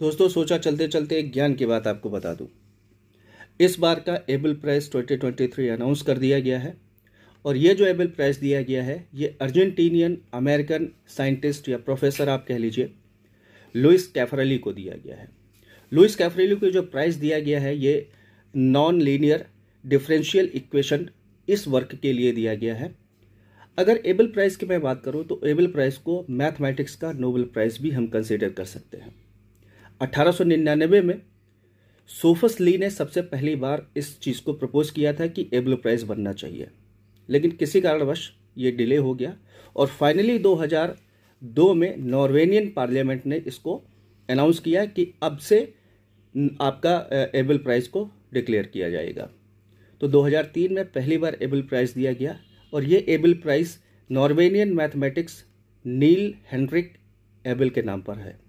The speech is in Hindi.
दोस्तों सोचा चलते चलते एक ज्ञान की बात आपको बता दूं इस बार का एबल प्राइज़ 2023 अनाउंस कर दिया गया है और ये जो एबल प्राइज़ दिया गया है ये अर्जेंटीनियन अमेरिकन साइंटिस्ट या प्रोफेसर आप कह लीजिए लुइस कैफरेली को दिया गया है लुइस कैफरेली को जो प्राइज़ दिया गया है ये नॉन लीनियर डिफरेंशियल इक्वेशन इस वर्क के लिए दिया गया है अगर एबल प्राइज़ की मैं बात करूँ तो एबल प्राइज़ को मैथमेटिक्स का नोबल प्राइज़ भी हम कंसिडर कर सकते हैं 1899 में सोफस ली ने सबसे पहली बार इस चीज़ को प्रपोज किया था कि एबल प्राइज बनना चाहिए लेकिन किसी कारणवश ये डिले हो गया और फाइनली 2002 में नॉर्वेनियन पार्लियामेंट ने इसको अनाउंस किया कि अब से आपका एबल प्राइज़ को डिक्लेयर किया जाएगा तो 2003 में पहली बार एबल प्राइज़ दिया गया और ये Abel prize Norwegian mathematics Niels Henrik Abel के नाम पर है